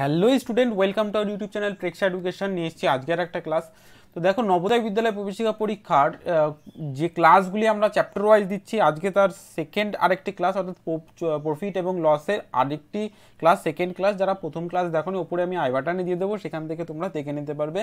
Hello student welcome to our YouTube channel Preksha education নিয়ে এসেছি আজকের একটা ক্লাস তো দেখো নবোদয় বিদ্যালয় প্রবেশিকা পরীক্ষার যে ক্লাসগুলি আমরা চ্যাপ্টার ওয়াইজ দিচ্ছি আজকে তার সেকেন্ড আরেকটি ক্লাস অর্থাৎ প্রফিট এবং লসের আরেকটি ক্লাস সেকেন্ড ক্লাস যারা প্রথম ক্লাস দেখো ওপরে আমি আই দিয়ে দেবো সেখান থেকে তোমরা দেখে নিতে পারবে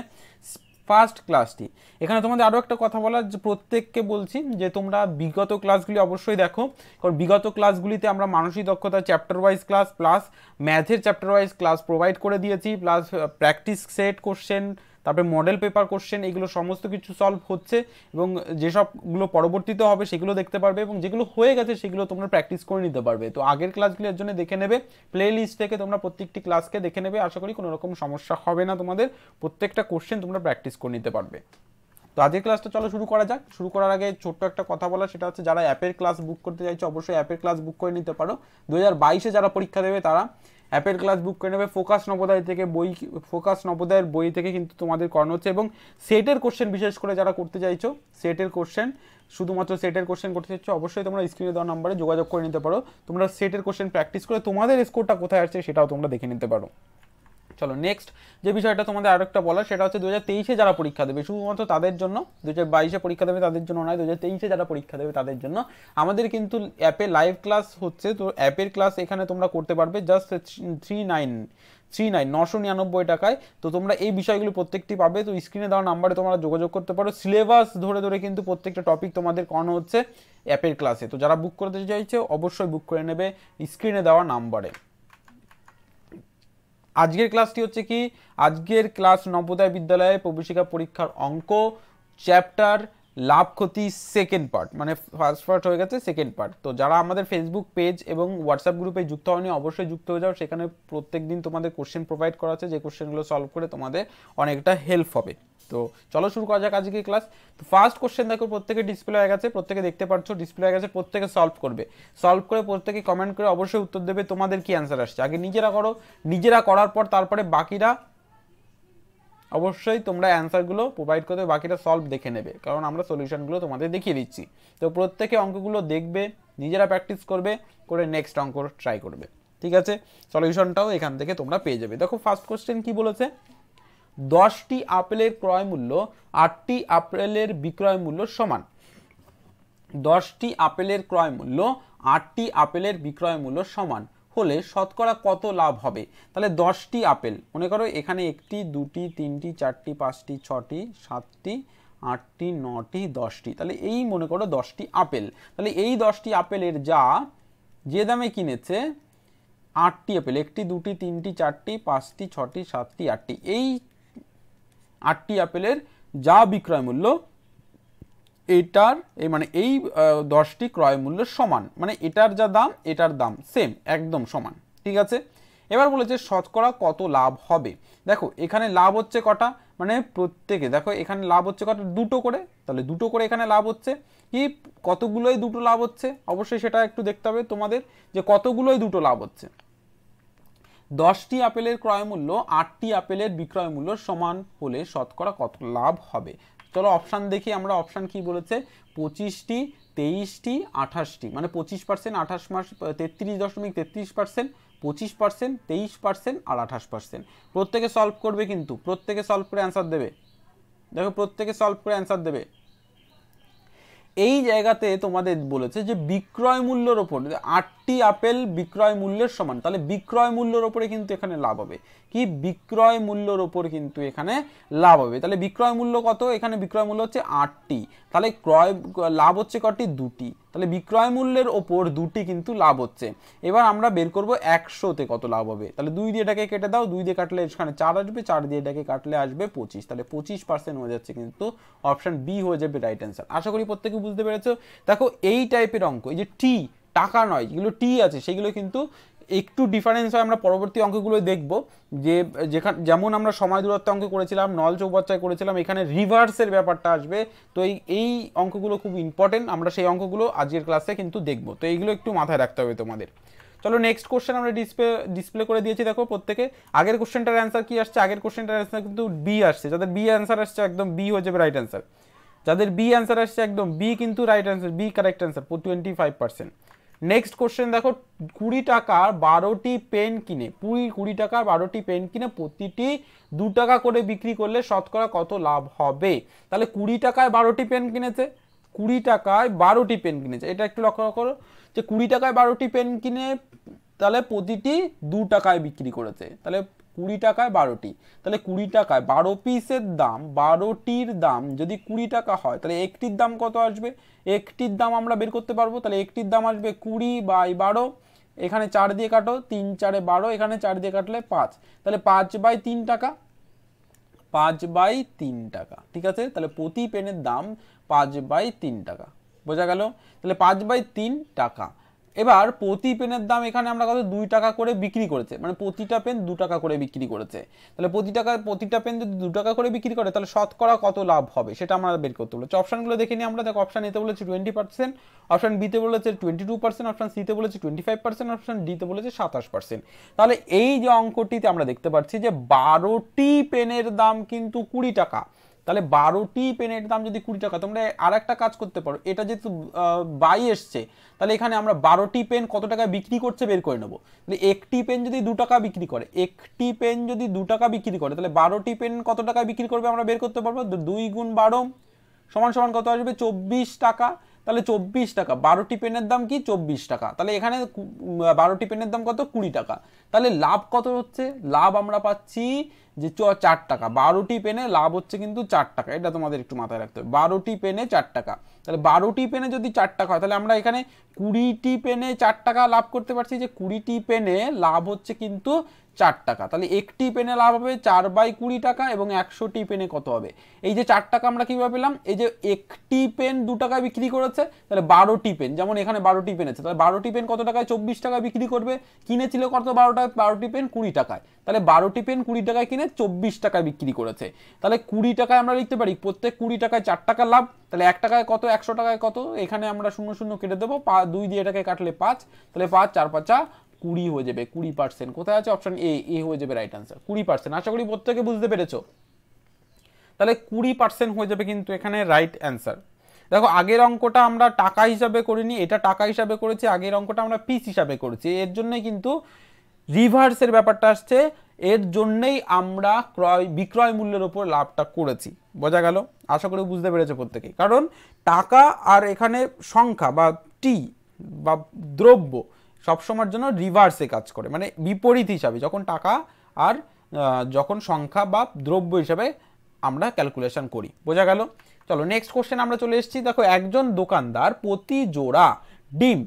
ফার্স্ট ক্লাসটি এখানে তোমাদের আরও একটা কথা বলার যে প্রত্যেককে বলছি যে তোমরা বিগত ক্লাসগুলি অবশ্যই দেখো কারণ বিগত ক্লাসগুলিতে আমরা মানসিক দক্ষতা চ্যাপ্টার ওয়াইজ ক্লাস প্লাস ম্যাথের চ্যাপ্টার ওয়াইজ ক্লাস প্রোভাইড করে দিয়েছি প্লাস প্র্যাকটিস সেট কোশ্চেন তারপরে মডেল পেপার কোশ্চেন এগুলো সমস্ত কিছু সলভ হচ্ছে এবং যেসবগুলো পরবর্তীতে হবে সেগুলো দেখতে পারবে এবং যেগুলো হয়ে গেছে সেগুলো তোমরা প্র্যাকটিস করে নিতে পারবে তো আগের ক্লাসগুলোর জন্য দেখে নেবে প্লে লিস্ট থেকে তোমরা প্রত্যেকটি ক্লাসকে দেখে নেবে আশা করি কোনো রকম সমস্যা হবে না তোমাদের প্রত্যেকটা কোশ্চেন তোমরা প্র্যাকটিস করে নিতে পারবে তো আজকের ক্লাসটা চলো শুরু করা যাক শুরু করার আগে ছোট্ট একটা কথা বলা সেটা হচ্ছে যারা অ্যাপের ক্লাস বুক করতে চাইছো অবশ্যই অ্যাপের ক্লাস বুক করে নিতে পারো দু হাজার যারা পরীক্ষা দেবে তারা অ্যাপের ক্লাস বুক করে নেবে ফোকাস নবোদয় থেকে বই ফোকাস নবোদয়ের বই থেকে কিন্তু তোমাদের করানো হচ্ছে এবং সেটের কোশ্চেন বিশেষ করে যারা করতে চাইছো সেটের কোশ্চেন শুধুমাত্র সেটের কোশ্চেন করতে চাইছো অবশ্যই তোমরা স্ক্রিনে দেওয়া নাম্বারে যোগাযোগ করে নিতে পারো তোমরা সেটের কোশ্চেন প্র্যাকটিস করে তোমাদের স্কোরটা কোথায় আসছে সেটাও তোমরা দেখে নিতে পারো চলো নেক্সট যে বিষয়টা তোমাদের আর একটা বলা সেটা হচ্ছে দু হাজার যারা পরীক্ষা দেবে শুধুমাত্র তাদের জন্য দু হাজার বাইশে পরীক্ষা দেবে তাদের জন্য নয় দু হাজার তেইশে যারা পরীক্ষা দেবে তাদের জন্য আমাদের কিন্তু অ্যাপে লাইভ ক্লাস হচ্ছে তো অ্যাপের ক্লাস এখানে তোমরা করতে পারবে just three nine three nine নশো নিরানব্বই টাকায় তো তোমরা এই বিষয়গুলো প্রত্যেকটি পাবে তো স্ক্রিনে দেওয়া নাম্বারে তোমরা যোগাযোগ করতে পারো সিলেবাস ধরে ধরে কিন্তু প্রত্যেকটা টপিক তোমাদের করানো হচ্ছে অ্যাপের ক্লাসে তো যারা বুক করতে চাইছে অবশ্যই বুক করে নেবে স্ক্রিনে দেওয়া নাম্বারে আজকের ক্লাসটি হচ্ছে কি আজকের ক্লাস নবোদয় বিদ্যালয়ে প্রবেশিকা পরীক্ষার অঙ্ক চ্যাপ্টার লাভ ক্ষতি সেকেন্ড পার্ট মানে ফার্স্ট পার্ট হয়ে গেছে সেকেন্ড পার্ট তো যারা আমাদের ফেসবুক পেজ এবং হোয়াটসঅ্যাপ গ্রুপে যুক্ত হয়নি অবশ্যই যুক্ত হয়ে যাও সেখানে প্রত্যেক দিন তোমাদের কোশ্চেন প্রোভাইড করা আছে যে কোশ্চেনগুলো সলভ করে তোমাদের অনেকটা হেল্প হবে তো চলো শুরু করা যাক আজকে ক্লাস তো ফার্স্ট কোশ্চেন দেখো প্রত্যেকে ডিসপ্লে হয়ে গেছে প্রত্যেকে দেখতে পাচ্ছ ডিসপ্লে হয়ে গেছে প্রত্যেকে সলভ করবে সলভ করে প্রত্যেকে কমেন্ট করে অবশ্যই উত্তর দেবে তোমাদের কি অ্যান্সার আসছে আগে নিজেরা করো নিজেরা করার পর তারপরে বাকিরা অবশ্যই তোমরা অ্যান্সারগুলো প্রোভাইড করবে বাকিটা সলভ দেখে নেবে কারণ আমরা সলিউশনগুলো তোমাদের দেখিয়ে দিচ্ছি তো প্রত্যেকে অঙ্কগুলো দেখবে নিজেরা প্র্যাকটিস করবে করে নেক্সট অঙ্ক ট্রাই করবে ঠিক আছে সলিউশনটাও এখান থেকে তোমরা পেয়ে যাবে দেখো ফার্স্ট কোশ্চেন কি বলেছে দশটি আপেলের ক্রয় মূল্য আটটি আপেলের বিক্রয় মূল্য সমান দশটি আপেলের ক্রয় মূল্য আটটি আপেলের বিক্রয় মূল্য সমান হলে শতকরা কত লাভ হবে তাহলে দশটি আপেল মনে করো এখানে একটি দুটি তিনটি চারটি পাঁচটি ছটি সাতটি আটটি নটি দশটি তাহলে এই মনে করো দশটি আপেল তাহলে এই দশটি আপেলের যা যে দামে কিনেছে আটটি আপেল একটি দুটি তিনটি চারটি পাঁচটি ছটি সাতটি আটটি এই আটটি আপেলের যা বিক্রয় মূল্য এটার মানে এই দশটি ক্রয় মূল্যের সমান মানে এটার যা দাম এটার দাম সেম একদম সমান ঠিক আছে এবার বলেছে শতকরা কত লাভ হবে দেখো এখানে লাভ হচ্ছে কটা মানে প্রত্যেকে দেখো এখানে লাভ হচ্ছে কটা দুটো করে তাহলে দুটো করে এখানে লাভ হচ্ছে কি কতগুলোই দুটো লাভ হচ্ছে অবশ্যই সেটা একটু দেখতে হবে তোমাদের যে কতগুলোই দুটো লাভ হচ্ছে দশটি আপেলের ক্রয়মূল্য আটটি আপেলের বিক্রয়মূল্য সমান হলে শতকরা কত লাভ হবে চলো অপশান দেখি আমরা অপশান কি বলেছে পঁচিশটি তেইশটি আঠাশটি মানে পঁচিশ পার্সেন্ট আঠাশ মাস তেত্রিশ দশমিক তেত্রিশ পার্সেন্ট পঁচিশ পার্সেন্ট তেইশ পার্সেন্ট আর আঠাশ পার্সেন্ট প্রত্যেকে সলভ করবে কিন্তু প্রত্যেকে সলভ করে অ্যান্সার দেবে দেখো প্রত্যেকে সলভ করে অ্যান্সার দেবে এই জায়গাতে তোমাদের বলেছে যে বিক্রয় মূল্যর ওপর আট একটি আপেল বিক্রয় মূল্যের সমান তাহলে বিক্রয় মূল্যের ওপরে কিন্তু এখানে লাভ হবে কি বিক্রয় মূল্যের ওপর কিন্তু এখানে লাভ হবে তাহলে বিক্রয় মূল্য কত এখানে বিক্রয় মূল্য হচ্ছে আটটি তাহলে ক্রয় লাভ হচ্ছে কটি দুটি তাহলে বিক্রয় মূল্যের ওপর দুটি কিন্তু লাভ হচ্ছে এবার আমরা বের করব একশোতে কত লাভ হবে তাহলে দুই দিয়ে এটাকে কেটে দাও দুই দিয়ে কাটলে এখানে চার আসবে চার দিয়ে এটাকে কাটলে আসবে পঁচিশ তাহলে পঁচিশ পার্সেন্ট হয়ে যাচ্ছে কিন্তু অপশান বি হয়ে যাবে রাইট অ্যান্সার আশা করি প্রত্যেকে বুঝতে পেরেছো দেখো এই টাইপের অঙ্ক এই যে টি টাকা নয় যেগুলো টি আছে সেগুলো কিন্তু একটু ডিফারেন্স হয় আমরা পরবর্তী অঙ্কগুলো দেখব যে যেখানে যেমন আমরা সময় দূরত্ব অঙ্ক করেছিলাম নল চৌপাচ্চায় করেছিলাম এখানে রিভার্সের ব্যাপারটা আসবে তো এই এই অঙ্কগুলো খুব ইম্পর্টেন্ট আমরা সেই অঙ্কগুলো আজকের ক্লাসে কিন্তু দেখব তো এইগুলো একটু মাথায় রাখতে হবে তোমাদের চলো নেক্সট কোশ্চেন আমরা ডিসপ্লে ডিসপ্লে করে দিয়েছি দেখো প্রত্যেকে আগের কোশ্চেনটার অ্যান্সার কী আসছে আগের কোশ্চেনটার অ্যান্সার কিন্তু বি আসছে যাদের বি অ্যান্সার আসছে একদম বি হয়ে যাবে রাইট অ্যান্সার যাদের বি অ্যান্সার আসছে একদম বি কিন্তু right answer B correct answer twenty five percent next question দেখো কুড়ি টাকার বারোটি পেন কিনে কুড়ি কুড়ি টাকার বারোটি পেন কিনে প্রতিটি দু টাকা করে বিক্রি করলে শতকরা কত লাভ হবে তাহলে কুড়ি টাকায় বারোটি পেন কিনেছে কুড়ি টাকায় বারোটি পেন কিনেছে এটা একটু লক্ষ্য করো যে কুড়ি টাকায় বারোটি পেন কিনে তাহলে প্রতিটি দু টাকায় বিক্রি করেছে তাহলে কুড়ি টাকায় বারোটি তাহলে কুড়ি টাকায় বারো পিসের দাম বারোটির দাম যদি কুড়ি টাকা হয় তাহলে একটির দাম কত আসবে একটির দাম আমরা বের করতে পারবো তাহলে একটির দাম আসবে কুড়ি বাই বারো এখানে চার দিয়ে কাটো তিন চারে বারো এখানে চার দিয়ে কাটলে পাঁচ তাহলে পাঁচ বাই তিন টাকা পাঁচ বাই তিন টাকা ঠিক আছে তাহলে প্রতি পেনের দাম পাঁচ বাই তিন টাকা বোঝা গেল তাহলে পাঁচ বাই তিন টাকা এবার প্রতি পেনের দাম এখানে আমরা কত দুই টাকা করে বিক্রি করেছে মানে প্রতিটা পেন দু টাকা করে বিক্রি করেছে তাহলে প্রতি টাকা প্রতিটা পেন যদি দু টাকা করে বিক্রি করে তাহলে শতকরা কত লাভ হবে সেটা আমরা বের করতে বলেছি অপশানগুলো দেখে নিই আমরা দেখো অপশান এতে বলেছে টোয়েন্টি পার্সেন্ট অপশান বিতে বলেছে টোয়েন্টি টু পার্সেন্ট অপশান সিতে বলেছে টোয়েন্টি ফাইভ পার্সেন্ট অপশান ডিতে বলেছে সাতাশ পার্সেন্ট তাহলে এই যে অঙ্কটিতে আমরা দেখতে পাচ্ছি যে বারোটি পেনের দাম কিন্তু কুড়ি টাকা তাহলে বারোটি পেনের দাম যদি কুড়ি টাকা তোমরা আর একটা কাজ করতে পারো এটা যেহেতু বাই এসছে তাহলে এখানে আমরা বারোটি পেন কত টাকা বিক্রি করছে বের করে নেবো তাহলে একটি পেন যদি দু টাকা বিক্রি করে একটি পেন যদি দু টাকা বিক্রি করে তাহলে বারোটি পেন কত টাকা বিক্রি করবে আমরা বের করতে পারবো দুই গুণ বারো সমান সমান কত আসবে চব্বিশ টাকা তাহলে চব্বিশ টাকা বারোটি পেনের দাম কি চব্বিশ টাকা তাহলে এখানে বারোটি পেনের দাম কত কুড়ি টাকা তাহলে লাভ কত হচ্ছে লাভ আমরা পাচ্ছি যে চ চার টাকা বারোটি পেনে লাভ হচ্ছে কিন্তু চার টাকা এটা তোমাদের একটু মাথায় রাখতে হবে বারোটি পেনে চার টাকা তাহলে বারোটি পেনে যদি চার টাকা হয় তাহলে আমরা এখানে কুড়িটি পেনে চার টাকা লাভ করতে পারছি যে কুড়িটি পেনে লাভ হচ্ছে কিন্তু চার টাকা তাহলে একটি পেনে লাভ হবে চার বাই কুড়ি টাকা এবং একশোটি পেনে কত হবে এই যে চার টাকা আমরা কীভাবে পেলাম এই যে একটি পেন দু টাকায় বিক্রি করেছে তাহলে বারোটি পেন যেমন এখানে বারোটি পেন আছে তাহলে বারোটি পেন কত টাকায় চব্বিশ টাকা বিক্রি করবে কিনেছিল কত বারো টাকা বারোটি পেন কুড়ি টাকায় তাহলে বারোটি পেন কুড়ি টাকায় কিনে চব্বিশ টাকায় বিক্রি করেছে তাহলে কুড়ি টাকায় আমরা লিখতে পারি প্রত্যেক কুড়ি টাকায় চার টাকা লাভ তাহলে এক টাকায় কত একশো টাকায় কত এখানে আমরা শূন্য শূন্য কেটে দেবো পা দুই দিয়ে এটাকে কাটলে পাঁচ তাহলে পাঁচ চার পাঁচা কুড়ি হয়ে যাবে কুড়ি পার্সেন্ট কোথায় আছে অপশন এ এ হয়ে যাবে রাইট আনসার কুড়ি পার্সেন্ট আশা করি প্রত্যেকে বুঝতে পেরেছো তাহলে কুড়ি পার্সেন্ট হয়ে যাবে কিন্তু এখানে রাইট অ্যান্সার দেখো আগের অঙ্কটা আমরা টাকা হিসাবে করিনি এটা টাকা হিসাবে করেছি আগের অঙ্কটা আমরা পিস হিসাবে করেছি এর জন্যই কিন্তু রিভার্সের ব্যাপারটা আসছে এর জন্যেই আমরা ক্রয় বিক্রয় মূল্যের ওপর লাভটা করেছি বোঝা গেল আশা করি বুঝতে পেরেছে প্রত্যেকেই কারণ টাকা আর এখানে সংখ্যা বা টি বা দ্রব্য সবসময়ের জন্য রিভার্সে কাজ করে মানে বিপরীত হিসাবে যখন টাকা আর যখন সংখ্যা বা দ্রব্য হিসাবে আমরা ক্যালকুলেশন করি বোঝা গেল চলো নেক্সট কোশ্চেন আমরা চলে এসেছি দেখো একজন দোকানদার প্রতি জোড়া ডিম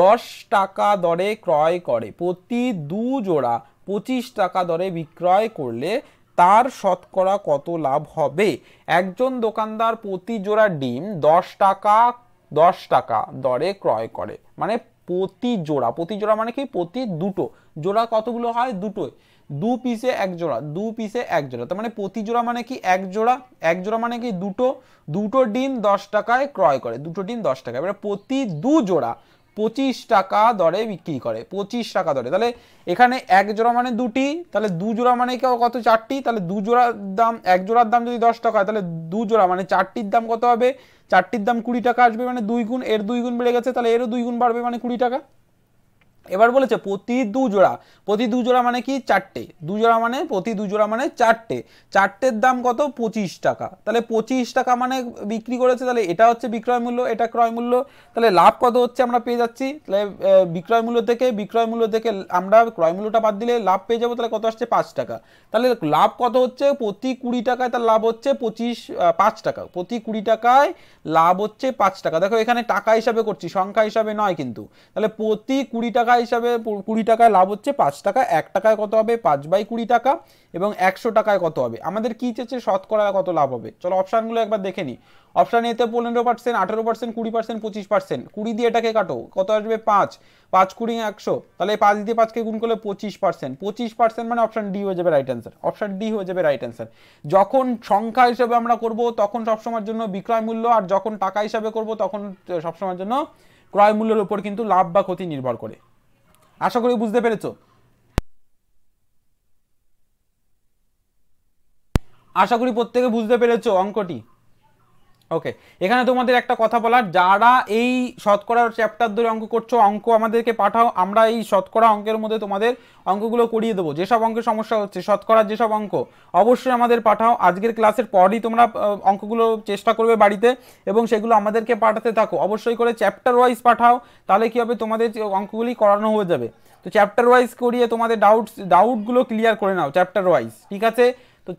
দশ টাকা দরে ক্রয় করে প্রতি দু জোড়া পঁচিশ টাকা দরে বিক্রয় করলে তার শতকরা কত লাভ হবে একজন দোকানদার প্রতি জোড়া ডিম দশ টাকা দশ টাকা দরে ক্রয় করে মানে প্রতি জোড়া প্রতি জোড়া মানে কি প্রতি দুটো জোড়া কতগুলো হয় দুটোই দু পিসে এক জোড়া দু পিসে এক জোড়া তার মানে প্রতি জোড়া মানে কি এক জোড়া এক জোড়া মানে কি দুটো দুটো ডিম দশ টাকায় ক্রয় করে দুটো ডিম দশ টাকা এবারে প্রতি দু জোড়া পঁচিশ টাকা দরে বিক্রি করে পঁচিশ টাকা দরে তাহলে এখানে এক জোড়া মানে দুটি তাহলে দু জোড়া মানে কত চারটি তাহলে দু জোড়ার দাম এক জোড়ার দাম যদি দশ টাকা হয় তাহলে দু জোড়া মানে চারটির দাম কত হবে চারটির দাম কুড়ি টাকা আসবে মানে দুই গুণ এর দুই গুণ বেড়ে গেছে তাহলে এরও দুই গুণ বাড়বে মানে কুড়ি টাকা এবার বলেছে প্রতি দু জোড়া প্রতি দু জোড়া মানে কি চারটে দু জোড়া মানে প্রতি দুজোড়া মানে চারটে চারটের দাম কত পঁচিশ টাকা তাহলে পঁচিশ টাকা মানে বিক্রি করেছে তাহলে এটা হচ্ছে বিক্রয় মূল্য এটা ক্রয় মূল্য তাহলে লাভ কত হচ্ছে আমরা পেয়ে যাচ্ছি তাহলে বিক্রয় মূল্য থেকে বিক্রয় মূল্য থেকে আমরা ক্রয় মূল্যটা বাদ দিলে লাভ পেয়ে যাবো তাহলে কত আসছে পাঁচ টাকা তাহলে লাভ কত হচ্ছে প্রতি কুড়ি টাকায় তার লাভ হচ্ছে পঁচিশ পাঁচ টাকা প্রতি কুড়ি টাকায় লাভ হচ্ছে পাঁচ টাকা দেখো এখানে টাকা হিসাবে করছি সংখ্যা হিসাবে নয় কিন্তু তাহলে প্রতি কুড়ি টাকা টাকা হিসাবে কুড়ি টাকায় লাভ হচ্ছে পাঁচ টাকা এক টাকায় কত হবে পাঁচ বাই কুড়ি টাকা এবং একশো টাকায় কত হবে আমাদের কী চেয়েছে শতকরা কত লাভ হবে চলো অপশানগুলো একবার দেখে নিই অপশান এতে পনেরো পার্সেন্ট আঠেরো পার্সেন্ট কুড়ি পার্সেন্ট পঁচিশ পার্সেন্ট কুড়ি দিয়ে এটাকে কাটো কত আসবে পাঁচ পাঁচ কুড়ি একশো তাহলে পাঁচ দিয়ে পাঁচকে গুণ করলে পঁচিশ পার্সেন্ট পঁচিশ পার্সেন্ট মানে অপশান ডি হয়ে যাবে রাইট অ্যান্সার অপশান ডি হয়ে যাবে রাইট অ্যান্সার যখন সংখ্যা হিসাবে আমরা করব তখন সবসময়ের জন্য বিক্রয় মূল্য আর যখন টাকা হিসাবে করব তখন সবসময়ের জন্য ক্রয় মূল্যের উপর কিন্তু লাভ বা ক্ষতি নির্ভর করে আশা করি বুঝতে পেরেছো আশা করি প্রত্যেকে বুঝতে পেরেছ অঙ্কটি ওকে এখানে তোমাদের একটা কথা বলার যারা এই শতকরা চ্যাপ্টার ধরে অঙ্ক করছো অঙ্ক আমাদেরকে পাঠাও আমরা এই শতকরা অঙ্কের মধ্যে তোমাদের অঙ্কগুলো করিয়ে দেবো যেসব অঙ্কের সমস্যা হচ্ছে শতকরার যেসব অঙ্ক অবশ্যই আমাদের পাঠাও আজকের ক্লাসের পরই তোমরা অঙ্কগুলো চেষ্টা করবে বাড়িতে এবং সেগুলো আমাদেরকে পাঠাতে থাকো অবশ্যই করে চ্যাপ্টার ওয়াইজ পাঠাও তাহলে কী হবে তোমাদের অঙ্কগুলি করানো হয়ে যাবে তো চ্যাপ্টার ওয়াইজ করিয়ে তোমাদের ডাউটস ডাউটগুলো ক্লিয়ার করে নাও চ্যাপ্টার ওয়াইজ ঠিক আছে তো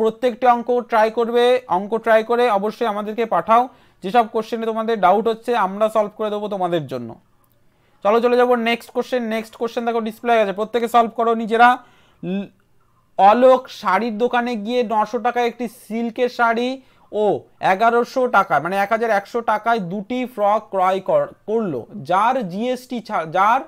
প্রত্যেকটি অঙ্ক ট্রাই করবে অঙ্ক ট্রাই করে অবশ্যই আমাদেরকে পাঠাও যেসব কোশ্চেনে তোমাদের ডাউট হচ্ছে আমরা সলভ করে দেবো তোমাদের জন্য চলো চলে যাবো নেক্সট কোশ্চেন নেক্সট কোশ্চেন দেখো ডিসপ্লে হয়ে গেছে প্রত্যেকে সলভ করো নিজেরা অলোক শাড়ির দোকানে গিয়ে নশো টাকায় একটি সিল্কের শাড়ি ও এগারোশো টাকা মানে এক হাজার একশো টাকায় দুটি ফ্রক ক্রয় করলো যার জিএসটি যার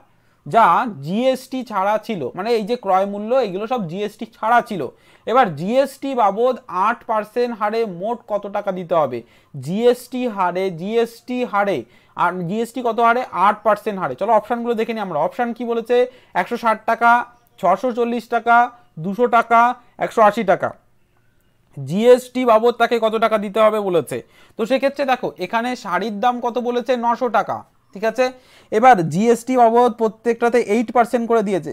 যা জিএসটি ছাড়া ছিল মানে এই যে ক্রয় মূল্য এগুলো সব জিএসটি ছাড়া ছিল এবার জিএসটি বাবদ আট পার্সেন্ট হারে মোট কত টাকা দিতে হবে জিএসটি হারে জিএসটি হারে আর জিএসটি কত হারে আট পার্সেন্ট হারে চলো অপশানগুলো দেখে নিই আমরা অপশান কি বলেছে একশো ষাট টাকা ছশো চল্লিশ টাকা দুশো টাকা একশো আশি টাকা জিএসটি বাবদ তাকে কত টাকা দিতে হবে বলেছে তো সেক্ষেত্রে দেখো এখানে শাড়ির দাম কত বলেছে নশো টাকা ঠিক আছে এবার জিএসটি বাবদ প্রত্যেকটাতে এইট পার্সেন্ট করে দিয়েছে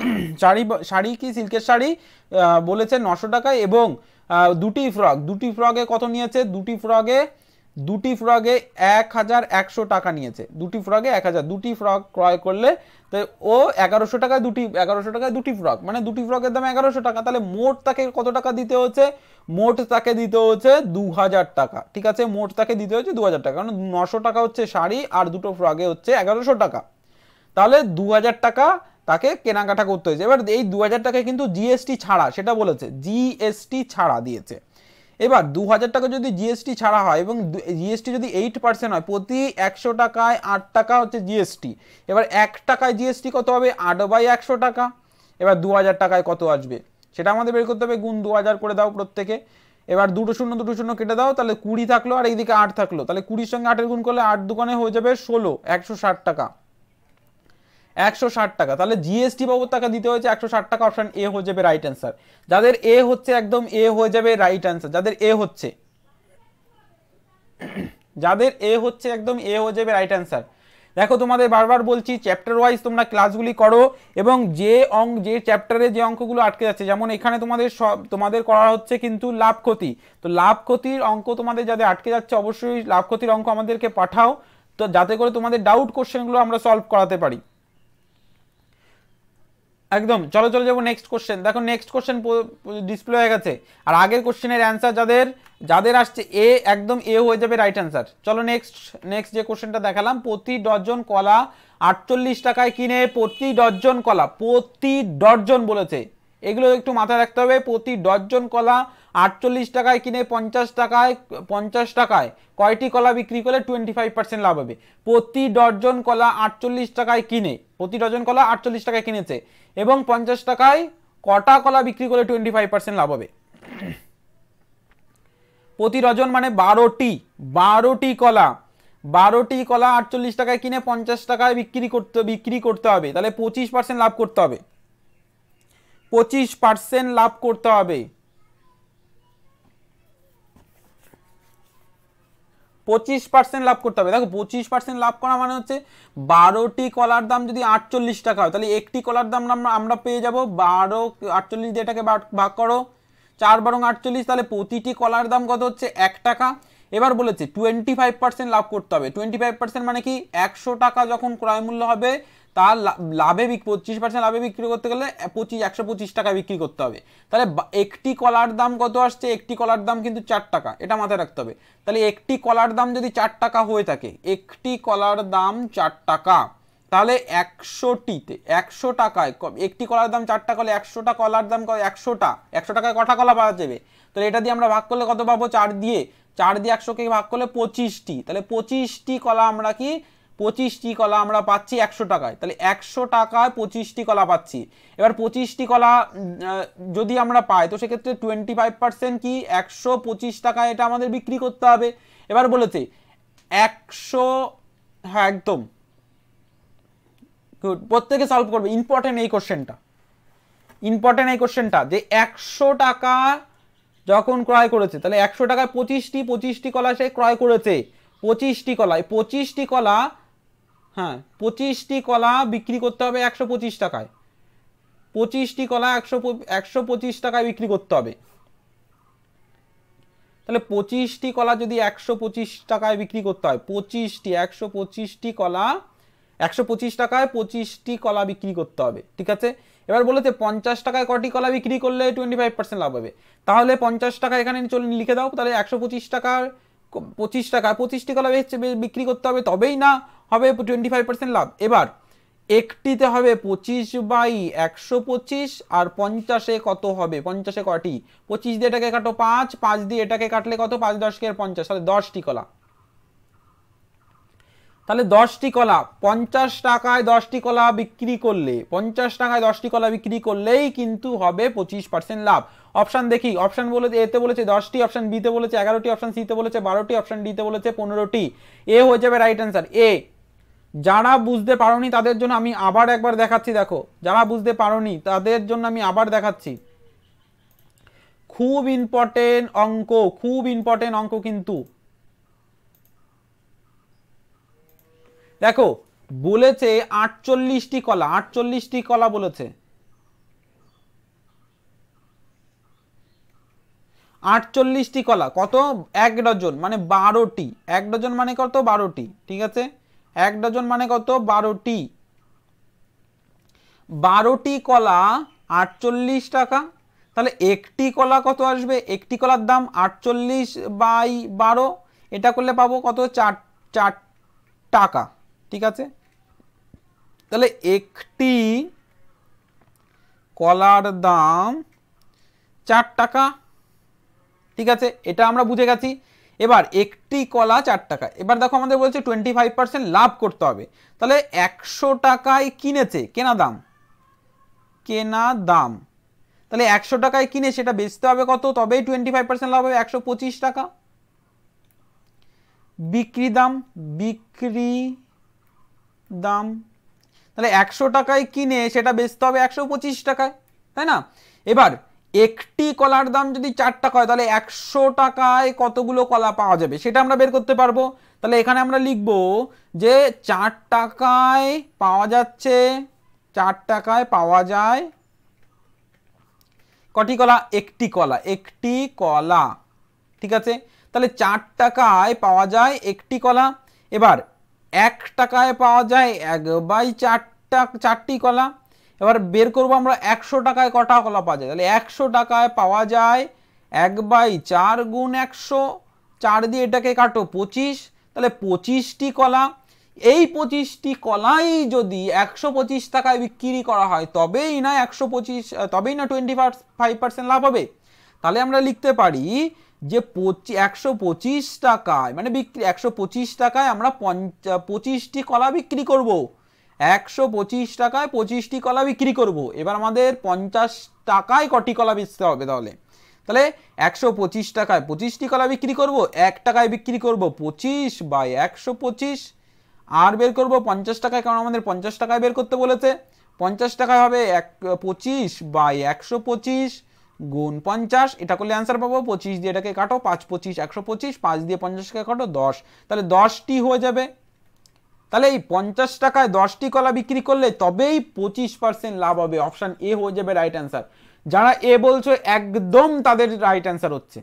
শাড়ি শাড়ি কি সিল্কের শাড়ি বলেছে নশো টাকায় এবং দুটি ফ্রক দুটি ফ্রকে কত নিয়েছে দুটি ফ্রকে দুটি ফ্রকে এক হাজার একশো টাকা নিয়েছে দুটি ফ্রকে এক হাজার দুটি ফ্রক ক্রয় করলে তো ও এগারোশো টাকায় দুটি এগারোশো টাকায় দুটি ফ্রক মানে দুটি ফ্রকের দাম এগারোশো টাকা তাহলে মোট তাকে কত টাকা দিতে হচ্ছে মোট তাকে দিতে হচ্ছে দু হাজার টাকা ঠিক আছে মোট তাকে দিতে হচ্ছে দু হাজার টাকা কারণ নশো টাকা হচ্ছে শাড়ি আর দুটো ফ্রকে হচ্ছে এগারোশো টাকা তাহলে দু হাজার টাকা তাকে কেনাকাটা করতে হয়েছে এবার এই দু হাজার টাকায় কিন্তু জিএসটি ছাড়া সেটা বলেছে জিএসটি ছাড়া দিয়েছে এবার দু হাজার টাকা যদি জিএসটি ছাড়া হয় এবং জিএসটি যদি এইট পার্সেন্ট হয় প্রতি একশো টাকায় আট টাকা হচ্ছে জিএসটি এবার এক টাকায় জিএসটি কত হবে আট বাই একশো টাকা এবার দু হাজার টাকায় কত আসবে সেটা আমাদের বের করতে হবে গুণ দু হাজার করে দাও প্রত্যেকে এবার দুটো শূন্য দুটো শূন্য কেটে দাও তাহলে কুড়ি থাকলো আর এইদিকে আট থাকলো তাহলে কুড়ির সঙ্গে আটের গুণ করলে আট দোকানে হয়ে যাবে ষোলো একশো ষাট টাকা একশো ষাট টাকা তাহলে জিএসটি বাবদ টাকা দিতে হয়েছে একশো ষাট টাকা অপশান এ হয়ে যাবে রাইট অ্যান্সার যাদের এ হচ্ছে একদম এ হয়ে যাবে রাইট অ্যান্সার যাদের এ হচ্ছে যাদের এ হচ্ছে একদম এ হয়ে যাবে রাইট অ্যান্সার দেখো তোমাদের বারবার বলছি চ্যাপ্টার ওয়াইজ তোমরা ক্লাসগুলি করো এবং যে অঙ্ক যে চ্যাপ্টারে যে অঙ্কগুলো আটকে যাচ্ছে যেমন এখানে তোমাদের সব তোমাদের করা হচ্ছে কিন্তু লাভ ক্ষতি তো লাভ ক্ষতির অঙ্ক তোমাদের যাদের আটকে যাচ্ছে অবশ্যই লাভ ক্ষতির অঙ্ক আমাদেরকে পাঠাও তো যাতে করে তোমাদের ডাউট কোশ্চেনগুলো আমরা সলভ করাতে পারি একদম চলো চলে যাবো নেক্সট কোশ্চেন দেখো নেক্সট কোশ্চেন ডিসপ্লে হয়ে গেছে আর আগের কোশ্চেনের অ্যান্সার যাদের যাদের আসছে এ একদম এ হয়ে যাবে রাইট অ্যান্সার চলো নেক্সট নেক্সট যে কোশ্চেনটা দেখালাম প্রতি ডজন কলা আটচল্লিশ টাকায় কিনে প্রতি ডজন কলা প্রতি ডজন বলেছে এগুলো একটু মাথায় রাখতে হবে প্রতি ডজন কলা আটচল্লিশ টাকায় কিনে পঞ্চাশ টাকায় পঞ্চাশ টাকায় কয়টি কলা বিক্রি করলে টোয়েন্টি ফাইভ পার্সেন্ট লাভ হবে প্রতি ডজন কলা আটচল্লিশ টাকায় কিনে প্রতি ডজন কলা আটচল্লিশ টাকায় কিনেছে এবং পঞ্চাশ টাকায় কটা কলা বিক্রি করলে টোয়েন্টি ফাইভ পার্সেন্ট লাভ হবে প্রতি ডজন মানে বারোটি বারোটি কলা বারোটি কলা আটচল্লিশ টাকায় কিনে পঞ্চাশ টাকায় বিক্রি করতে বিক্রি করতে হবে তাহলে পঁচিশ পার্সেন্ট লাভ করতে হবে পঁচিশ পার্সেন্ট লাভ করতে হবে পঁচিশ পার্সেন্ট লাভ করতে হবে দেখো পঁচিশ পার্সেন্ট লাভ করা মানে হচ্ছে বারোটি কলার দাম যদি আটচল্লিশ টাকা হয় তাহলে একটি কলার দাম আমরা পেয়ে যাব বারো আটচল্লিশ দিয়ে এটাকে ভাগ করো চার বারো আটচল্লিশ তাহলে প্রতিটি কলার দাম কত হচ্ছে এক টাকা এবার বলেছে টোয়েন্টি ফাইভ পার্সেন্ট লাভ করতে হবে টোয়েন্টি ফাইভ পার্সেন্ট মানে কি একশো টাকা যখন ক্রয় মূল্য হবে তার লাভে পঁচিশ পার্সেন্ট লাভে বিক্রি করতে গেলে পঁচিশ একশো পঁচিশ টাকায় বিক্রি করতে হবে তাহলে একটি কলার দাম কত আসছে একটি কলার দাম কিন্তু চার টাকা এটা মাথায় রাখতে হবে তাহলে একটি কলার দাম যদি চার টাকা হয়ে থাকে একটি কলার দাম চার টাকা তাহলে একশোটিতে একশো টাকায় একটি কলার দাম চার টাকা হলে একশোটা কলার দাম একশোটা একশো টাকায় কটা কলা পাওয়া যাবে তাহলে এটা দিয়ে আমরা ভাগ করলে কত পাবো চার দিয়ে চার দিয়ে একশোকে ভাগ করলে পঁচিশটি তাহলে পঁচিশটি কলা আমরা কি পঁচিশটি কলা আমরা পাচ্ছি একশো টাকায় তাহলে একশো টাকায় পঁচিশটি কলা পাচ্ছি এবার পঁচিশটি কলা যদি আমরা পাই তো সেক্ষেত্রে টোয়েন্টি ফাইভ পার্সেন্ট কি একশো পঁচিশ টাকায় এটা আমাদের বিক্রি করতে হবে এবার বলেছে একশো হ্যাঁ একদম গুড প্রত্যেকে সলভ করবে ইম্পর্টেন্ট এই কোশ্চেনটা ইম্পর্টেন্ট এই কোশ্চেনটা যে একশো টাকা যখন ক্রয় করেছে তাহলে একশো টাকায় পঁচিশটি পঁচিশটি কলা সে ক্রয় করেছে পঁচিশটি কলায় পঁচিশটি কলা হ্যাঁ পঁচিশটি কলা বিক্রি করতে হবে একশো পঁচিশ টাকায় পঁচিশটি কলা একশো একশো পঁচিশ টাকায় বিক্রি করতে হবে তাহলে পঁচিশটি কলা যদি একশো পঁচিশ টাকায় বিক্রি করতে হয় পঁচিশটি একশো পঁচিশটি কলা একশো পঁচিশ টাকায় পঁচিশটি কলা বিক্রি করতে হবে ঠিক আছে এবার বলেছে পঞ্চাশ টাকায় কটি কলা বিক্রি করলে টোয়েন্টি ফাইভ পার্সেন্ট লাভ হবে তাহলে পঞ্চাশ টাকা এখানে চলে লিখে দাও তাহলে একশো পঁচিশ টাকার পঁচিশ টাকা পঁচিশটি কলা বিক্রি করতে হবে তবেই না হবে টোয়েন্টি ফাইভ পার্সেন্ট লাভ এবার একটিতে হবে পঁচিশ বাই একশো পঁচিশ আর পঞ্চাশে কত হবে পঞ্চাশে কটি পঁচিশ দিয়ে এটাকে কাটো পাঁচ পাঁচ দিয়ে এটাকে কাটলে কত পাঁচ দশকে পঞ্চাশ তাহলে দশটি কলা তাহলে দশটি কলা পঞ্চাশ টাকায় দশটি কলা বিক্রি করলে পঞ্চাশ টাকায় দশটি কলা বিক্রি করলেই কিন্তু হবে পঁচিশ পার্সেন্ট লাভ অপশান দেখি অপশান বলে এতে বলেছে দশটি অপশান বিতে বলেছে এগারোটি অপশান সিতে বলেছে বারোটি অপশান ডিতে বলেছে পনেরোটি এ হয়ে যাবে রাইট অ্যান্সার এ যারা বুঝতে পারোনি তাদের জন্য আমি আবার একবার দেখাচ্ছি দেখো যারা বুঝতে পারোনি তাদের জন্য আমি আবার দেখাচ্ছি খুব ইম্পর্টেন্ট অঙ্ক খুব ইম্পর্টেন্ট অঙ্ক কিন্তু দেখো বলেছে আটচল্লিশটি কলা আটচল্লিশটি কলা বলেছে আটচল্লিশটি কলা কত এক ডজন মানে বারোটি এক ডজন মানে কত বারোটি ঠিক আছে এক ডজন মানে কত বারোটি বারোটি কলা আটচল্লিশ টাকা তাহলে একটি কলা কত আসবে একটি কলার দাম আটচল্লিশ বাই বারো এটা করলে পাবো কত চার চার টাকা ঠিক আছে তাহলে একটি কলার দাম চার টাকা ঠিক আছে এটা আমরা বুঝে গেছি এবার একটি কলা চার টাকা এবার দেখো আমাদের বলছে টোয়েন্টি ফাইভ পার্সেন্ট লাভ করতে হবে তাহলে একশো টাকায় কিনেছে কেনা দাম কেনা দাম তাহলে একশো টাকায় কিনে সেটা বেচতে হবে কত তবেই টোয়েন্টি ফাইভ পার্সেন্ট লাভ হবে একশো পঁচিশ টাকা বিক্রি দাম বিক্রি দাম তাহলে একশো টাকায় কিনে সেটা বেচতে হবে একশো পঁচিশ টাকায় তাই না এবার একটি কলার দাম যদি চার টাকা হয় তাহলে একশো টাকায় কতগুলো কলা পাওয়া যাবে সেটা আমরা বের করতে পারবো তাহলে এখানে আমরা লিখব যে চার টাকায় পাওয়া যাচ্ছে চার টাকায় পাওয়া যায় কটি কলা একটি কলা একটি কলা ঠিক আছে তাহলে চার টাকায় পাওয়া যায় একটি কলা এবার এক টাকায় পাওয়া যায় এক বাই চারটা চারটি কলা এবার বের করবো আমরা একশো টাকায় কটা কলা পাওয়া যায় তাহলে একশো টাকায় পাওয়া যায় এক বাই চার গুণ একশো চার দিয়ে এটাকে কাটো পঁচিশ তাহলে পঁচিশটি কলা এই পঁচিশটি কলাই যদি একশো পঁচিশ টাকায় বিক্রি করা হয় তবেই না একশো পঁচিশ তবেই না টোয়েন্টি ফাইভ পার্সেন্ট লাভ হবে তাহলে আমরা লিখতে পারি যে পঁচি একশো পঁচিশ টাকায় মানে বিক্রি একশো পঁচিশ টাকায় আমরা পঞ্চা পঁচিশটি কলা বিক্রি করব। একশো পঁচিশ টাকায় পঁচিশটি কলা বিক্রি করব। এবার আমাদের পঞ্চাশ টাকায় কটি কলা বেচতে হবে তাহলে তাহলে একশো পঁচিশ টাকায় পঁচিশটি কলা বিক্রি করব এক টাকায় বিক্রি করব পঁচিশ বাই একশো পঁচিশ আর বের করব পঞ্চাশ টাকায় কারণ আমাদের পঞ্চাশ টাকায় বের করতে বলেছে পঞ্চাশ টাকায় হবে এক পঁচিশ বাই একশো পঁচিশ গুণ পঞ্চাশ এটা করলে অ্যান্সার পাবো পঁচিশ দিয়ে এটাকে কাটো পাঁচ পঁচিশ একশো পঁচিশ পাঁচ দিয়ে পঞ্চাশকে কাটো দশ তাহলে দশটি হয়ে যাবে তাহলে এই পঞ্চাশ টাকায় দশটি কলা বিক্রি করলে তবেই পঁচিশ পার্সেন্ট লাভ হবে অপশান এ হয়ে যাবে রাইট অ্যান্সার যারা এ বলছো একদম তাদের রাইট অ্যান্সার হচ্ছে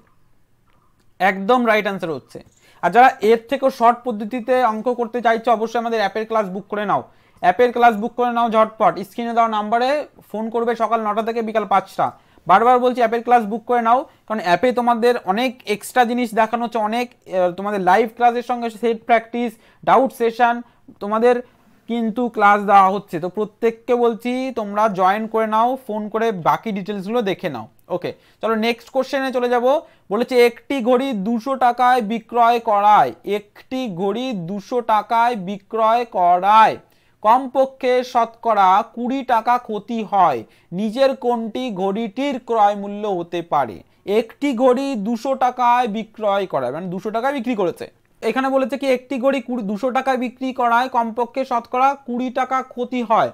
একদম রাইট অ্যান্সার হচ্ছে আর যারা এর থেকেও শর্ট পদ্ধতিতে অঙ্ক করতে চাইছো অবশ্যই আমাদের অ্যাপের ক্লাস বুক করে নাও অ্যাপের ক্লাস বুক করে নাও ঝটপট স্ক্রিনে দেওয়া নাম্বারে ফোন করবে সকাল নটা থেকে বিকাল পাঁচটা বারবার বলছি অ্যাপের ক্লাস বুক করে নাও কারণ অ্যাপে তোমাদের অনেক এক্সট্রা জিনিস দেখানো হচ্ছে অনেক তোমাদের লাইভ ক্লাসের সঙ্গে সেট প্র্যাকটিস ডাউট সেশন তোমাদের কিন্তু ক্লাস দেওয়া হচ্ছে তো প্রত্যেককে বলছি তোমরা জয়েন করে নাও ফোন করে বাকি ডিটেলসগুলো দেখে নাও ওকে চলো নেক্সট কোশ্চেনে চলে যাব বলেছে একটি ঘড়ি দুশো টাকায় বিক্রয় করায় একটি ঘড়ি দুশো টাকায় বিক্রয় করায় কমপক্ষে শতকরা কুড়ি টাকা ক্ষতি হয় নিজের কোনটি ঘড়িটির ক্রয় মূল্য হতে পারে একটি ঘড়ি দুশো টাকায় বিক্রয় করা মানে দুশো টাকায় বিক্রি করেছে এখানে বলেছে কি একটি ঘড়ি দুশো টাকায় বিক্রি করায় কমপক্ষে শতকরা কুড়ি টাকা ক্ষতি হয়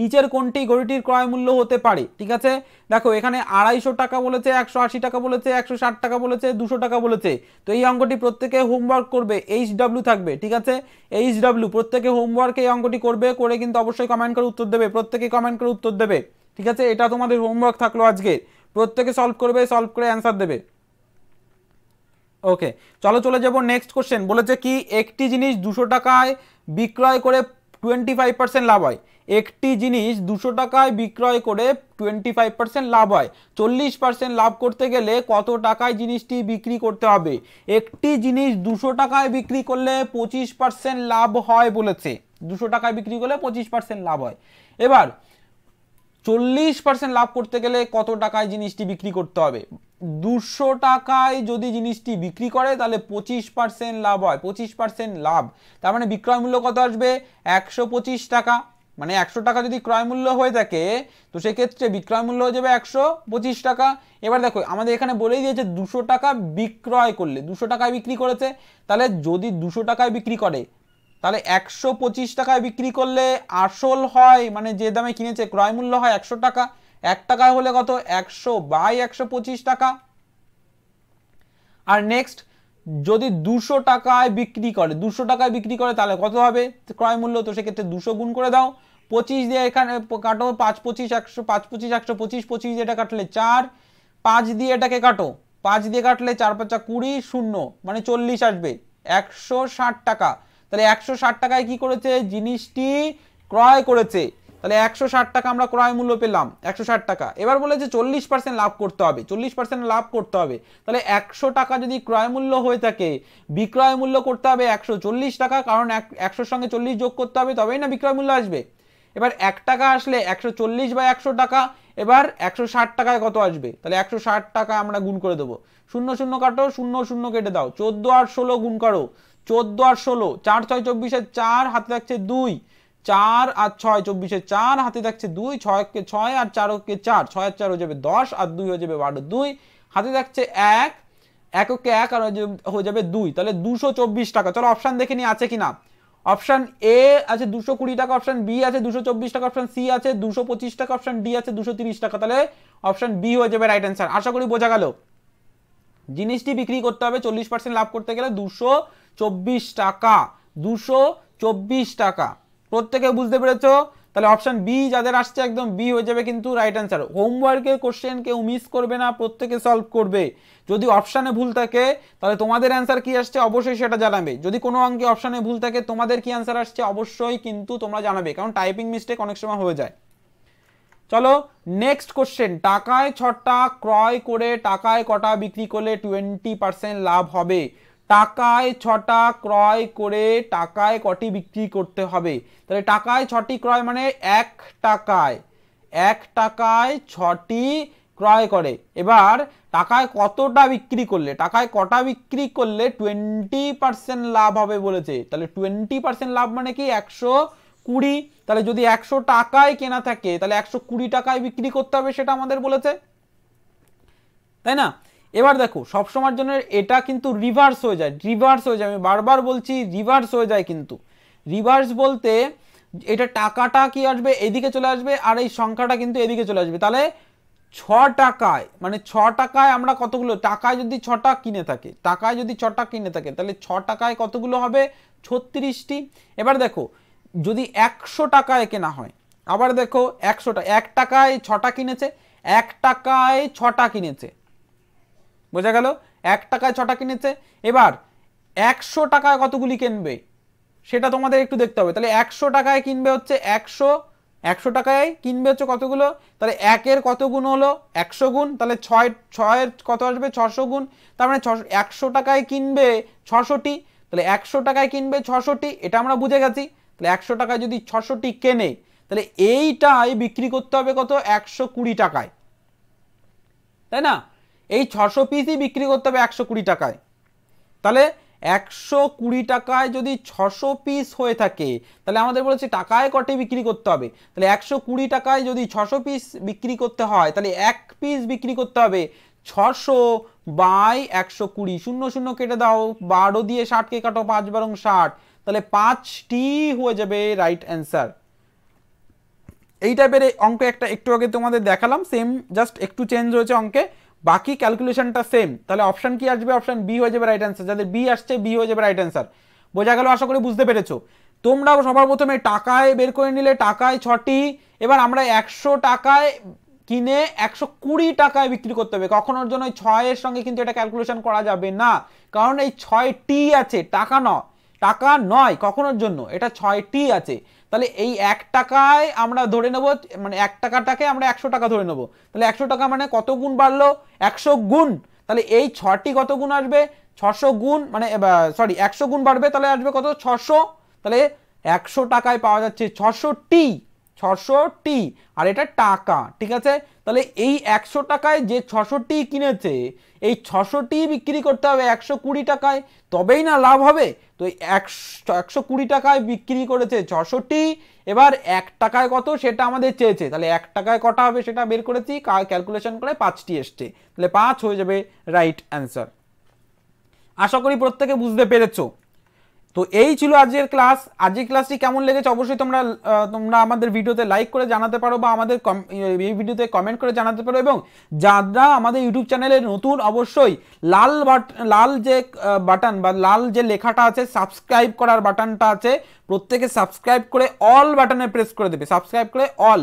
নিচের কোনটি গরুটির ক্রয় মূল্য হতে পারে ঠিক আছে দেখো এখানে আড়াইশো টাকা বলেছে একশো আশি টাকা বলেছে একশো ষাট টাকা বলেছে দুশো টাকা বলেছে তো এই অঙ্কটি প্রত্যেকে হোমওয়ার্ক করবে এইচ ডাব্লিউ থাকবে ঠিক আছে এইচ ডাব্লিউ প্রত্যেকে হোমওয়ার্ক এই অঙ্কটি করবে করে কিন্তু অবশ্যই কমেন্ট করে উত্তর দেবে প্রত্যেকে কমেন্ট করে উত্তর দেবে ঠিক আছে এটা তোমাদের হোমওয়ার্ক থাকলো আজকে প্রত্যেকে সলভ করবে সলভ করে অ্যান্সার দেবে ওকে চলো চলে যাবো নেক্সট কোশ্চেন বলেছে কি একটি জিনিস দুশো টাকায় বিক্রয় করে টোয়েন্টি ফাইভ পার্সেন্ট লাভ হয় একটি জিনিস দুশো টাকায় বিক্রয় করে টোয়েন্টি ফাইভ পার্সেন্ট লাভ হয় চল্লিশ পার্সেন্ট লাভ করতে গেলে কত টাকায় জিনিসটি বিক্রি করতে হবে একটি জিনিস দুশো টাকায় বিক্রি করলে পঁচিশ পার্সেন্ট লাভ হয় বলেছে দুশো টাকায় বিক্রি করলে পঁচিশ পার্সেন্ট লাভ হয় এবার চল্লিশ পার্সেন্ট লাভ করতে গেলে কত টাকায় জিনিসটি বিক্রি করতে হবে দুশো টাকায় যদি জিনিসটি বিক্রি করে তাহলে পঁচিশ পার্সেন্ট লাভ হয় পঁচিশ পার্সেন্ট লাভ তার মানে বিক্রয় মূল্য কত আসবে একশো পঁচিশ টাকা মানে একশো টাকা যদি ক্রয় মূল্য হয়ে থাকে তো সেক্ষেত্রে বিক্রয় মূল্য হয়ে যাবে একশো পঁচিশ টাকা এবার দেখো আমাদের এখানে বলেই দিয়েছে দুশো টাকা বিক্রয় করলে দুশো টাকায় বিক্রি করেছে তাহলে যদি দুশো টাকায় বিক্রি করে তাহলে একশো পঁচিশ টাকায় বিক্রি করলে আসল হয় মানে যে দামে কিনেছে ক্রয় মূল্য হয় একশো টাকা এক টাকায় হলে কত একশো বাই একশো পঁচিশ টাকা আর নেক্সট যদি দুশো টাকায় বিক্রি করে দুশো টাকায় বিক্রি করে তাহলে কত হবে ক্রয় মূল্য তো সেক্ষেত্রে দুশো গুণ করে দাও পঁচিশ দিয়ে এখানে কাটো পাঁচ পঁচিশ একশো পাঁচ পঁচিশ একশো পঁচিশ পঁচিশ দিয়ে এটা কাটলে চার পাঁচ দিয়ে এটাকে কাটো পাঁচ দিয়ে কাটলে চার পাঁচা কুড়ি শূন্য মানে চল্লিশ আসবে একশো ষাট টাকা তাহলে একশো ষাট টাকায় কি করেছে জিনিসটি ক্রয় করেছে তাহলে একশো ষাট টাকা আমরা ক্রয় মূল্য পেলাম একশো ষাট টাকা এবার বলেছে চল্লিশ পার্সেন্ট লাভ করতে হবে চল্লিশ পার্সেন্ট লাভ করতে হবে তাহলে একশো টাকা যদি ক্রয় মূল্য হয়ে থাকে বিক্রয় মূল্য করতে হবে একশো চল্লিশ টাকা কারণ একশোর সঙ্গে চল্লিশ যোগ করতে হবে তবেই না বিক্রয় মূল্য আসবে এবার এক টাকা আসলে একশো চল্লিশ বা একশো টাকা এবার একশো ষাট টাকায় কত আসবে তাহলে একশো ষাট টাকা আমরা গুণ করে দেবো শূন্য শূন্য কাটো শূন্য শূন্য কেটে দাও চোদ্দো আর ষোলো গুণ করো চোদ্দো আর ষোলো চার ছয় চব্বিশে চার হাতে থাকছে দুই চার আর ছয় চব্বিশে চার হাতে থাকছে দুই ছয়কে ছয় আর চারকে চার ছয় আর চার হয়ে যাবে দশ আর দুই হয়ে যাবে বারো দুই হাতে থাকছে এক এককে এক আর হয়ে যাবে দুই তাহলে দুশো চব্বিশ টাকা চলো অপশান দেখে নিয়ে আছে কি না অপশান এ আছে দুশো কুড়ি টাকা অপশান বি আছে দুশো চব্বিশ টাকা অপশান সি আছে দুশো পঁচিশ টাকা অপশান ডি আছে দুশো তিরিশ টাকা তাহলে অপশান বি হয়ে যাবে রাইট অ্যান্সার আশা করি বোঝা গেল জিনিসটি বিক্রি করতে হবে চল্লিশ পার্সেন্ট লাভ করতে গেলে দুশো চব্বিশ টাকা দুশো চব্বিশ টাকা প্রত্যেকে বুঝতে পেরেছো তাহলে অপশান বি যাদের আসছে একদম বি হয়ে যাবে কিন্তু রাইট অ্যান্সার হোমওয়ার্কের কোশ্চেন কেউ মিস করবে না প্রত্যেকে সলভ করবে যদি অপশানে ভুল থাকে তাহলে তোমাদের অ্যান্সার কি আসছে অবশ্যই সেটা জানাবে যদি কোনো অঙ্কে অপশানে ভুল থাকে তোমাদের কি অ্যান্সার আসছে অবশ্যই কিন্তু তোমরা জানাবে কারণ টাইপিং মিস্টেক অনেক সময় হয়ে যায় চলো নেক্সট কোশ্চেন টাকায় ছটা ক্রয় করে টাকায় কটা বিক্রি করলে টোয়েন্টি পার্সেন্ট লাভ হবে টাকায় ছটা ক্রয় করে টাকায় কটি বিক্রি করতে হবে তাহলে টাকায় ছটি ক্রয় মানে এক টাকায় এক টাকায় ছটি ক্রয় করে এবার টাকায় কতটা বিক্রি করলে টাকায় কটা বিক্রি করলে টোয়েন্টি পার্সেন্ট লাভ হবে বলেছে তাহলে টোয়েন্টি পার্সেন্ট লাভ মানে কি একশো কুড়ি তাহলে যদি একশো টাকায় কেনা থাকে তাহলে একশো কুড়ি টাকায় বিক্রি করতে হবে সেটা আমাদের বলেছে তাই না এবার দেখো সবসময়ের জন্য এটা কিন্তু রিভার্স হয়ে যায় রিভার্স হয়ে যায় আমি বারবার বলছি রিভার্স হয়ে যায় কিন্তু রিভার্স বলতে এটা টাকাটা কি আসবে এদিকে চলে আসবে আর এই সংখ্যাটা কিন্তু এদিকে চলে আসবে তাহলে ছ টাকায় মানে ছ টাকায় আমরা কতগুলো টাকায় যদি ছটা কিনে থাকে টাকায় যদি ছটা কিনে থাকে তাহলে ছ টাকায় কতগুলো হবে ছত্রিশটি এবার দেখো যদি একশো টাকায় কেনা হয় আবার দেখো একশোটা এক টাকায় ছটা কিনেছে এক টাকায় ছটা কিনেছে বোঝা গেল এক টাকায় ছটা কিনেছে এবার একশো টাকায় কতগুলি কিনবে সেটা তোমাদের একটু দেখতে হবে তাহলে একশো টাকায় কিনবে হচ্ছে একশো একশো টাকায় কিনবে হচ্ছে কতগুলো তাহলে একের কত গুণ হলো একশো গুণ তাহলে ছয় ছয়ের কত আসবে ছশো গুণ তার মানে ছশো একশো টাকায় কিনবে ছশোটি তাহলে একশো টাকায় কিনবে ছশোটি এটা আমরা বুঝে গেছি তাহলে একশো টাকায় যদি ছশোটি কেনে তাহলে এইটাই বিক্রি করতে হবে কত একশো কুড়ি টাকায় তাই না এই ছশো পিসই বিক্রি করতে হবে একশো কুড়ি টাকায় তাহলে একশো কুড়ি টাকায় যদি ছশো পিস হয়ে থাকে তাহলে আমাদের বলেছে টাকায় কটি বিক্রি করতে হবে তাহলে একশো কুড়ি টাকায় যদি ছশো পিস বিক্রি করতে হয় তাহলে এক পিস বিক্রি করতে হবে ছশো বাই একশো কুড়ি শূন্য শূন্য কেটে দাও বারো দিয়ে ষাটকে কাটো পাঁচ বারং ষাট তাহলে পাঁচটি হয়ে যাবে রাইট অ্যান্সার এই টাইপের অঙ্ক একটা একটু আগে তোমাদের দেখালাম সেম জাস্ট একটু চেঞ্জ হয়েছে অঙ্কে বাকি ক্যালকুলেশনটা সেম তাহলে অপশান কি আসবে অপশান বি হয়ে যাবে রাইট অ্যান্সার যাদের বি আসছে বি হয়ে যাবে রাইট অ্যান্সার বোঝা গেল আশা করি বুঝতে পেরেছো তোমরা সবার প্রথমে টাকায় বের করে নিলে টাকায় ছটি এবার আমরা একশো টাকায় কিনে একশো কুড়ি টাকায় বিক্রি করতে হবে কখনোর জন্য ওই ছয়ের সঙ্গে কিন্তু এটা ক্যালকুলেশন করা যাবে না কারণ এই ছয় টি আছে টাকা নয় টাকা নয় কখনোর জন্য এটা ছয় টি আছে তাহলে এই এক টাকায় আমরা ধরে নেব মানে এক টাকাটাকে আমরা একশো টাকা ধরে নেব তাহলে একশো টাকা মানে কত গুণ বাড়লো একশো গুণ তাহলে এই ছটি কত গুণ আসবে ছশো গুণ মানে সরি একশো গুণ বাড়বে তাহলে আসবে কত ছশো তাহলে একশো টাকায় পাওয়া যাচ্ছে ছশো টি ছশো টি আর এটা টাকা ঠিক আছে তাহলে এই একশো টাকায় যে ছশো টি কিনেছে এই ছশোটি বিক্রি করতে হবে একশো কুড়ি টাকায় তবেই না লাভ হবে তো একশো একশো কুড়ি টাকায় বিক্রি করেছে ছশোটি এবার এক টাকায় কত সেটা আমাদের চেয়েছে তাহলে এক টাকায় কটা হবে সেটা বের করেছি ক্যালকুলেশন করে পাঁচটি এসছে তাহলে পাঁচ হয়ে যাবে রাইট অ্যান্সার আশা করি প্রত্যেকে বুঝতে পেরেছো তো এই ছিল আজকের ক্লাস আজকের ক্লাসটি কেমন লেগেছে অবশ্যই তোমরা তোমরা আমাদের ভিডিওতে লাইক করে জানাতে পারো বা আমাদের এই ভিডিওতে কমেন্ট করে জানাতে পারো এবং যারা আমাদের ইউটিউব চ্যানেলে নতুন অবশ্যই লাল বাট লাল যে বাটন বা লাল যে লেখাটা আছে সাবস্ক্রাইব করার বাটনটা আছে প্রত্যেকে সাবস্ক্রাইব করে অল বাটনে প্রেস করে দেবে সাবস্ক্রাইব করে অল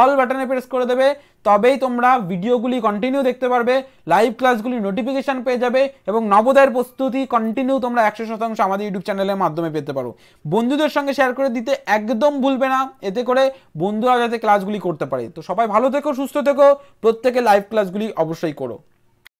অল বাটনে প্রেস করে দেবে তবেই তোমরা ভিডিওগুলি কন্টিনিউ দেখতে পারবে লাইভ ক্লাসগুলি নোটিফিকেশান পেয়ে যাবে এবং নবোদয়ের প্রস্তুতি কন্টিনিউ তোমরা একশো শতাংশ আমাদের ইউটিউব চ্যানেলের মাধ্যমে পেতে পারো বন্ধুদের সঙ্গে শেয়ার করে দিতে একদম ভুলবে না এতে করে বন্ধুরা যাতে ক্লাসগুলি করতে পারে তো সবাই ভালো থেকো সুস্থ থেকো প্রত্যেকে লাইভ ক্লাসগুলি অবশ্যই করো